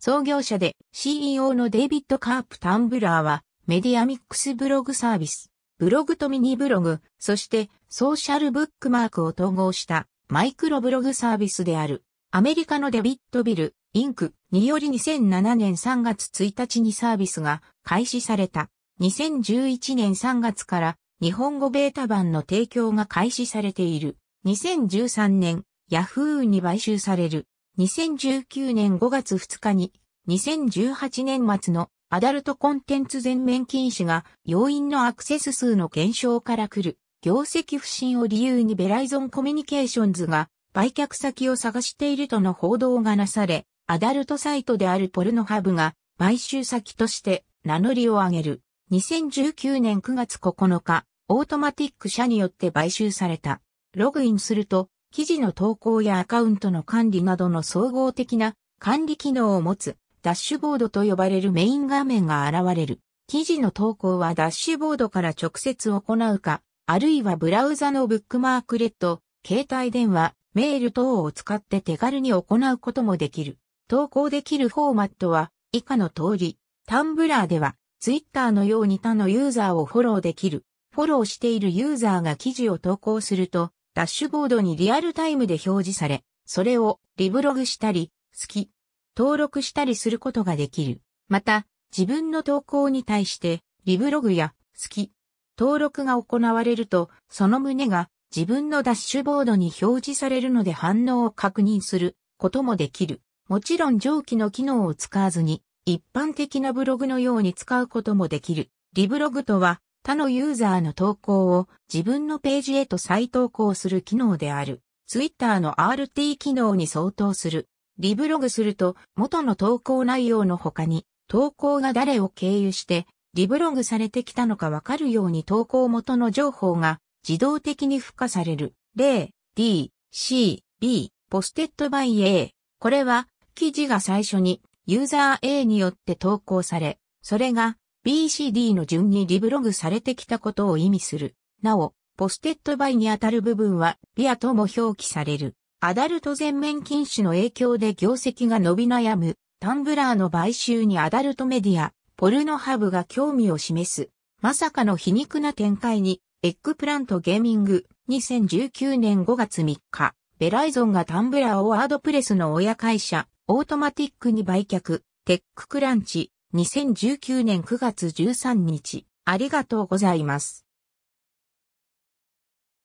創業者で CEO のデイビッド・カープ・タンブラーはメディアミックスブログサービス、ブログとミニブログ、そしてソーシャルブックマークを統合したマイクロブログサービスであるアメリカのデビッド・ビル、インクにより2007年3月1日にサービスが開始された。2011年3月から日本語ベータ版の提供が開始されている。2013年、ヤフーに買収される。2019年5月2日に、2018年末のアダルトコンテンツ全面禁止が要因のアクセス数の減少から来る業績不振を理由にベライゾンコミュニケーションズが売却先を探しているとの報道がなされ、アダルトサイトであるポルノハブが買収先として名乗りを上げる。2019年9月9日、オートマティック社によって買収された。ログインすると記事の投稿やアカウントの管理などの総合的な管理機能を持つダッシュボードと呼ばれるメイン画面が現れる。記事の投稿はダッシュボードから直接行うか、あるいはブラウザのブックマークレット、携帯電話、メール等を使って手軽に行うこともできる。投稿できるフォーマットは以下の通り、タンブラーではツイッターのように他のユーザーをフォローできる。フォローしているユーザーが記事を投稿すると、ダッシュボードにリアルタイムで表示され、それをリブログしたり、好き、登録したりすることができる。また、自分の投稿に対して、リブログや好き、登録が行われると、その旨が自分のダッシュボードに表示されるので反応を確認することもできる。もちろん上記の機能を使わずに、一般的なブログのように使うこともできる。リブログとは、他のユーザーの投稿を自分のページへと再投稿する機能である。Twitter の RT 機能に相当する。リブログすると元の投稿内容の他に投稿が誰を経由してリブログされてきたのかわかるように投稿元の情報が自動的に付加される。例、D、C、B、ポステッドバイ A。これは記事が最初にユーザー A によって投稿され、それが BCD の順にリブログされてきたことを意味する。なお、ポステッドバイにあたる部分は、ビアとも表記される。アダルト全面禁止の影響で業績が伸び悩む、タンブラーの買収にアダルトメディア、ポルノハブが興味を示す。まさかの皮肉な展開に、エッグプラントゲーミング、2019年5月3日、ベライゾンがタンブラーをワードプレスの親会社、オートマティックに売却、テッククランチ、2019年9月13日、ありがとうございます。